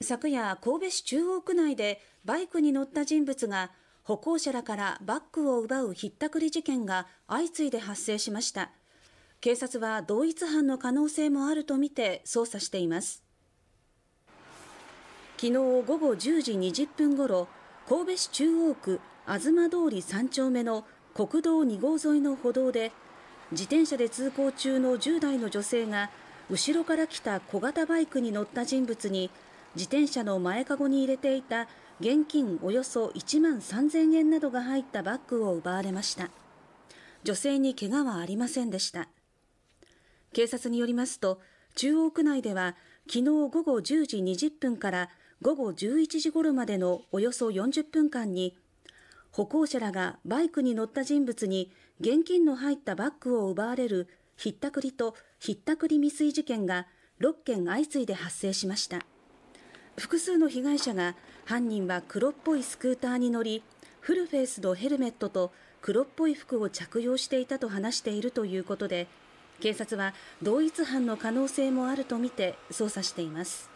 昨夜、神戸市中央区内でバイクに乗った人物が歩行者らからバッグを奪うひったくり事件が相次いで発生しました。警察は同一犯の可能性もあるとみて捜査しています。昨日午後10時20分ごろ、神戸市中央区東通り3丁目の国道2号沿いの歩道で、自転車で通行中の10代の女性が後ろから来た小型バイクに乗った人物に自転車の前かごに入れていた現金およそ1万3000円などが入ったバッグを奪われました女性に怪我はありませんでした警察によりますと中央区内では昨日午後10時20分から午後11時頃までのおよそ40分間に歩行者らがバイクに乗った人物に現金の入ったバッグを奪われるひったくりとひったくり未遂事件が6件相次いで発生しました。複数の被害者が犯人は黒っぽいスクーターに乗りフルフェイスのヘルメットと黒っぽい服を着用していたと話しているということで警察は同一犯の可能性もあるとみて捜査しています。